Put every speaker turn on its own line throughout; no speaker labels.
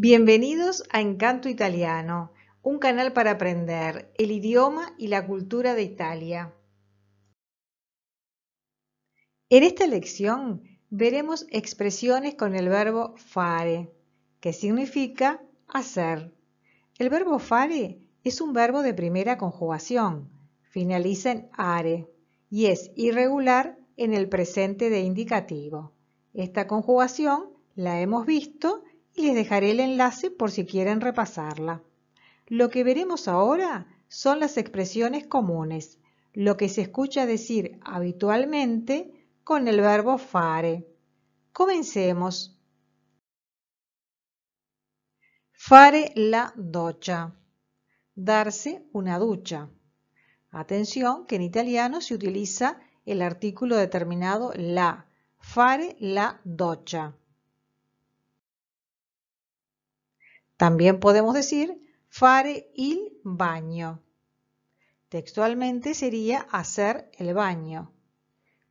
Bienvenidos a Encanto Italiano, un canal para aprender el idioma y la cultura de Italia. En esta lección veremos expresiones con el verbo fare, que significa hacer. El verbo fare es un verbo de primera conjugación, finaliza en are, y es irregular en el presente de indicativo. Esta conjugación la hemos visto les dejaré el enlace por si quieren repasarla. Lo que veremos ahora son las expresiones comunes, lo que se escucha decir habitualmente con el verbo fare. Comencemos. Fare la doccia. Darse una ducha. Atención que en italiano se utiliza el artículo determinado la. Fare la doccia. También podemos decir fare il BAÑO. Textualmente sería hacer el baño,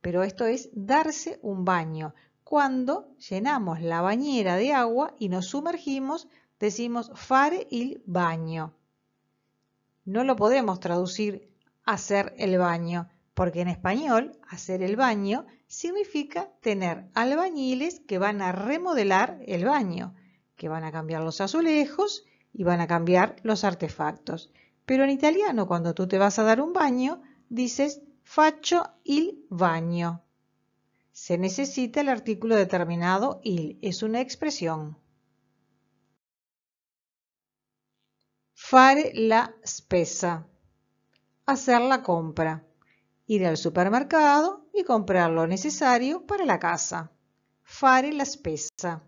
pero esto es darse un baño. Cuando llenamos la bañera de agua y nos sumergimos, decimos fare il BAÑO. No lo podemos traducir hacer el baño, porque en español hacer el baño significa tener albañiles que van a remodelar el baño que van a cambiar los azulejos y van a cambiar los artefactos. Pero en italiano, cuando tú te vas a dar un baño, dices faccio il baño. Se necesita el artículo determinado il, es una expresión. Fare la spesa. Hacer la compra. Ir al supermercado y comprar lo necesario para la casa. Fare la spesa.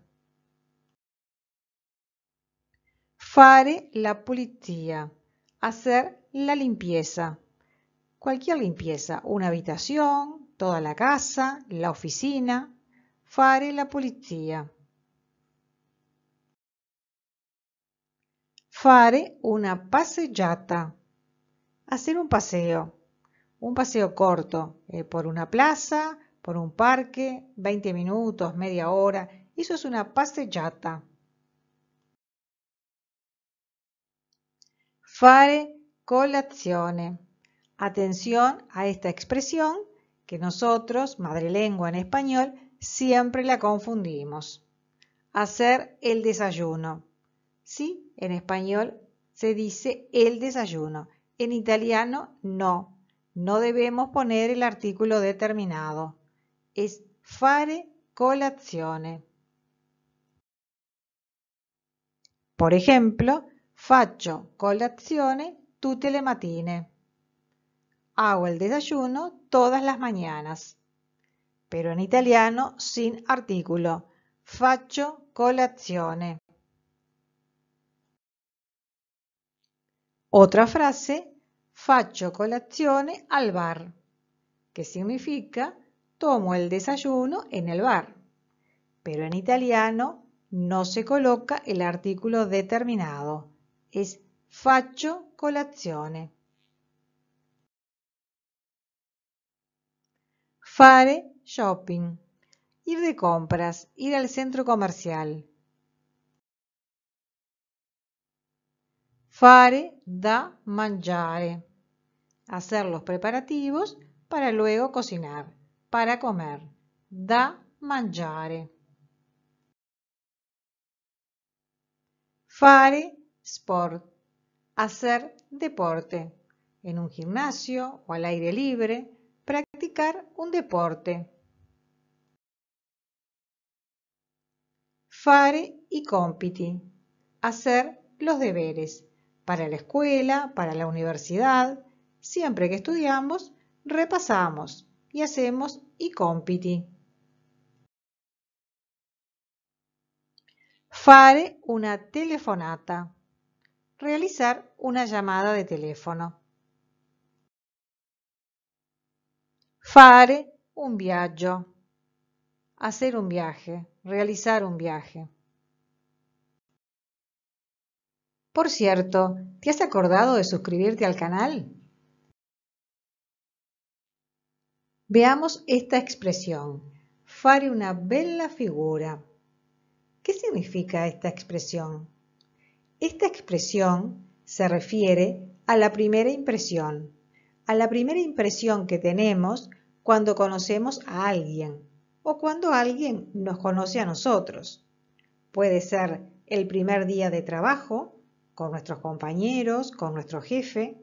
Fare la pulizia. Hacer la limpieza. Cualquier limpieza. Una habitación, toda la casa, la oficina. Fare la pulizia. Fare una passeggiata. Hacer un paseo. Un paseo corto eh, por una plaza, por un parque, 20 minutos, media hora. Eso es una passeggiata. fare colazione. Atención a esta expresión que nosotros, lengua en español, siempre la confundimos. Hacer el desayuno. Sí, en español se dice el desayuno. En italiano no. No debemos poner el artículo determinado. Es fare colazione. Por ejemplo, Faccio colazione tutte le mattine. Hago el desayuno todas las mañanas. Pero en italiano sin artículo. Faccio colazione. Otra frase, faccio colazione al bar, que significa tomo el desayuno en el bar. Pero en italiano no se coloca el artículo determinado. es faccio colazione. Fare shopping. Ir de compras, ir al centro comercial. Fare da mangiare. Hacer los preparativos para luego cocinar, para comer. Da mangiare. Fare sport, hacer deporte, en un gimnasio o al aire libre, practicar un deporte. Fare y compiti, hacer los deberes, para la escuela, para la universidad, siempre que estudiamos, repasamos y hacemos y compiti. Fare una telefonata realizar una llamada de teléfono. Fare un viaggio. Hacer un viaje, realizar un viaje. Por cierto, ¿te has acordado de suscribirte al canal? Veamos esta expresión. Fare una bella figura. ¿Qué significa esta expresión? Esta expresión se refiere a la primera impresión, a la primera impresión que tenemos cuando conocemos a alguien o cuando alguien nos conoce a nosotros. Puede ser el primer día de trabajo, con nuestros compañeros, con nuestro jefe,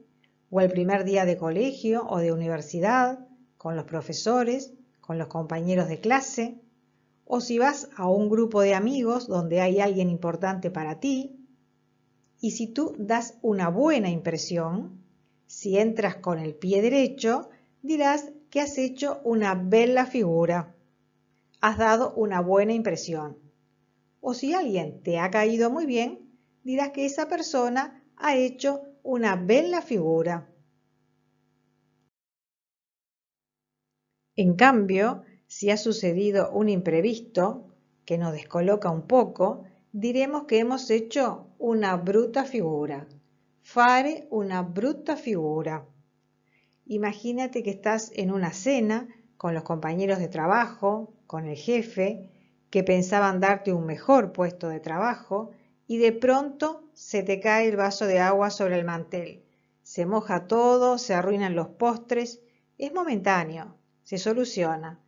o el primer día de colegio o de universidad, con los profesores, con los compañeros de clase, o si vas a un grupo de amigos donde hay alguien importante para ti, y si tú das una buena impresión, si entras con el pie derecho, dirás que has hecho una bella figura. Has dado una buena impresión. O si alguien te ha caído muy bien, dirás que esa persona ha hecho una bella figura. En cambio, si ha sucedido un imprevisto que nos descoloca un poco, diremos que hemos hecho una bruta figura. Fare una bruta figura. Imagínate que estás en una cena con los compañeros de trabajo, con el jefe, que pensaban darte un mejor puesto de trabajo y de pronto se te cae el vaso de agua sobre el mantel. Se moja todo, se arruinan los postres. Es momentáneo, se soluciona.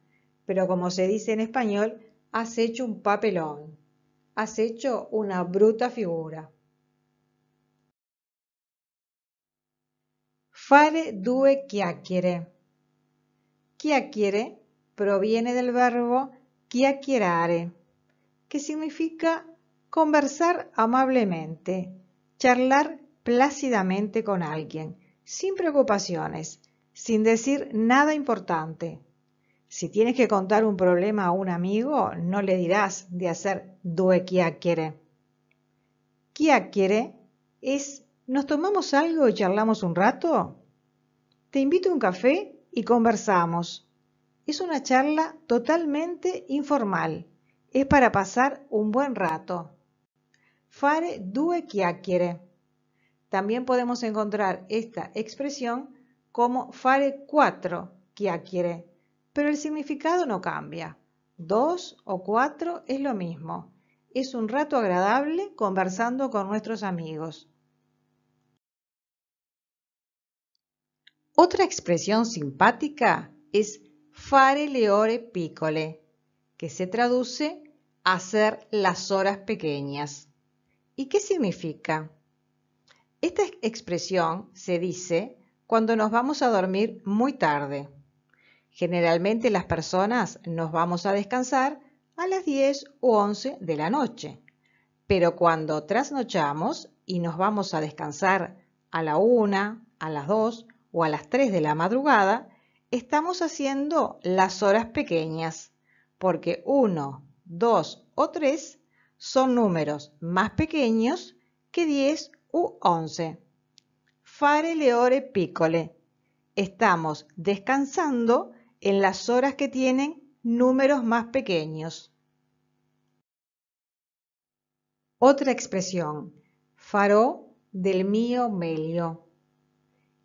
Pero como se dice en español, has hecho un papelón. Has hecho una bruta figura. Fare due chiacchiere. Chiacchiere proviene del verbo chiacchierare, que significa conversar amablemente, charlar plácidamente con alguien, sin preocupaciones, sin decir nada importante. Si tienes que contar un problema a un amigo, no le dirás de hacer due quiere. quiere es ¿nos tomamos algo y charlamos un rato? Te invito a un café y conversamos. Es una charla totalmente informal. Es para pasar un buen rato. Fare due chiacchiere. También podemos encontrar esta expresión como fare cuatro chiacchiere pero el significado no cambia. Dos o cuatro es lo mismo. Es un rato agradable conversando con nuestros amigos. Otra expresión simpática es fare le ore piccole, que se traduce hacer las horas pequeñas. ¿Y qué significa? Esta expresión se dice cuando nos vamos a dormir muy tarde. Generalmente las personas nos vamos a descansar a las 10 u 11 de la noche, pero cuando trasnochamos y nos vamos a descansar a la 1, a las 2 o a las 3 de la madrugada, estamos haciendo las horas pequeñas, porque 1, 2 o 3 son números más pequeños que 10 u 11. Fare le ore piccole. Estamos descansando en las horas que tienen números más pequeños. Otra expresión, faró del mío melio.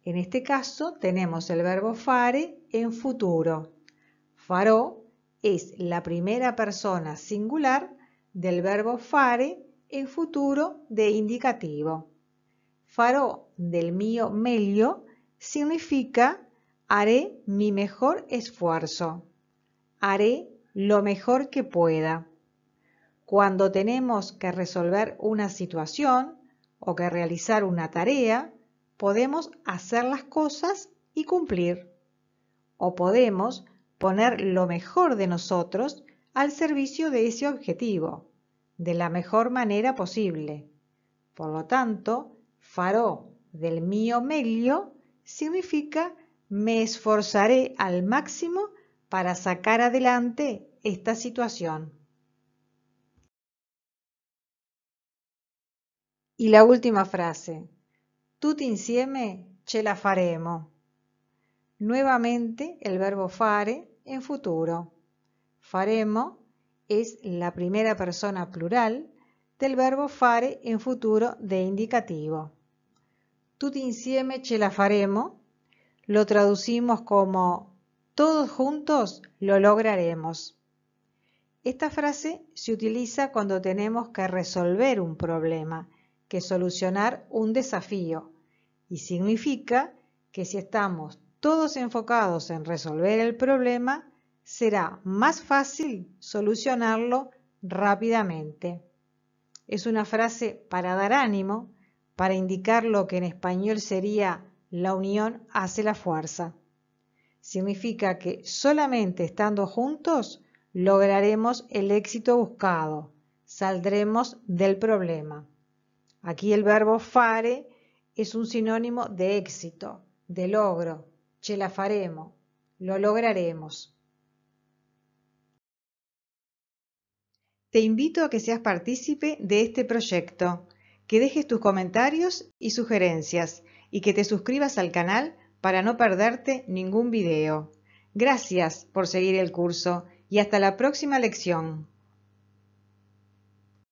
En este caso tenemos el verbo fare en futuro. Faró es la primera persona singular del verbo fare en futuro de indicativo. Faró del mío melio significa Haré mi mejor esfuerzo. Haré lo mejor que pueda. Cuando tenemos que resolver una situación o que realizar una tarea, podemos hacer las cosas y cumplir. O podemos poner lo mejor de nosotros al servicio de ese objetivo, de la mejor manera posible. Por lo tanto, faró del mío medio significa me esforzaré al máximo para sacar adelante esta situación. Y la última frase, tutti insieme ce la faremo. Nuevamente el verbo fare en futuro. Faremo es la primera persona plural del verbo fare en futuro de indicativo. Tutti insieme ce la faremo lo traducimos como todos juntos lo lograremos. Esta frase se utiliza cuando tenemos que resolver un problema, que solucionar un desafío, y significa que si estamos todos enfocados en resolver el problema, será más fácil solucionarlo rápidamente. Es una frase para dar ánimo, para indicar lo que en español sería la unión hace la fuerza. Significa que solamente estando juntos lograremos el éxito buscado, saldremos del problema. Aquí el verbo fare es un sinónimo de éxito, de logro. Che la faremos, lo lograremos. Te invito a que seas partícipe de este proyecto, que dejes tus comentarios y sugerencias y que te suscribas al canal para no perderte ningún video. Gracias por seguir el curso y hasta la próxima lección.